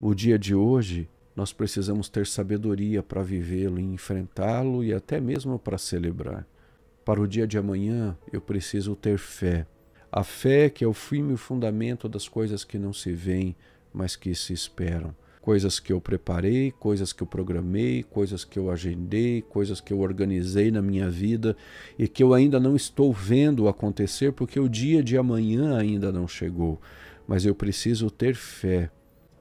O dia de hoje, nós precisamos ter sabedoria para vivê-lo, enfrentá-lo e até mesmo para celebrar. Para o dia de amanhã, eu preciso ter fé. A fé que é o firme fundamento das coisas que não se veem, mas que se esperam. Coisas que eu preparei, coisas que eu programei, coisas que eu agendei, coisas que eu organizei na minha vida e que eu ainda não estou vendo acontecer porque o dia de amanhã ainda não chegou. Mas eu preciso ter fé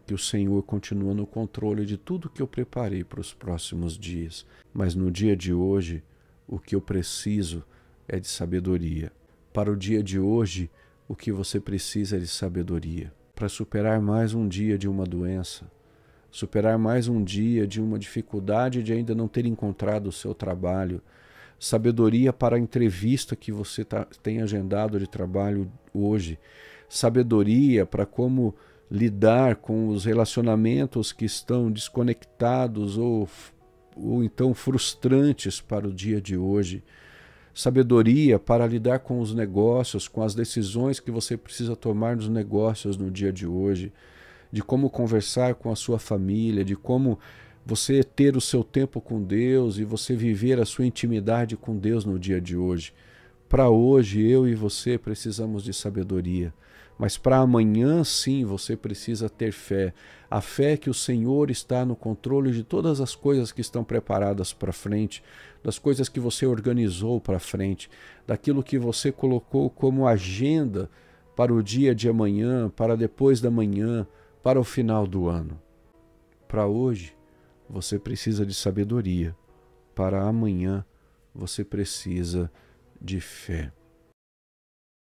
que o Senhor continua no controle de tudo que eu preparei para os próximos dias. Mas no dia de hoje, o que eu preciso é de sabedoria. Para o dia de hoje, o que você precisa é de sabedoria. Para superar mais um dia de uma doença, superar mais um dia de uma dificuldade de ainda não ter encontrado o seu trabalho, sabedoria para a entrevista que você tá, tem agendado de trabalho hoje, sabedoria para como lidar com os relacionamentos que estão desconectados ou, ou então frustrantes para o dia de hoje. Sabedoria para lidar com os negócios, com as decisões que você precisa tomar nos negócios no dia de hoje, de como conversar com a sua família, de como você ter o seu tempo com Deus e você viver a sua intimidade com Deus no dia de hoje. Para hoje, eu e você precisamos de sabedoria. Mas para amanhã, sim, você precisa ter fé. A fé que o Senhor está no controle de todas as coisas que estão preparadas para frente, das coisas que você organizou para frente, daquilo que você colocou como agenda para o dia de amanhã, para depois da manhã, para o final do ano. Para hoje, você precisa de sabedoria. Para amanhã, você precisa de fé.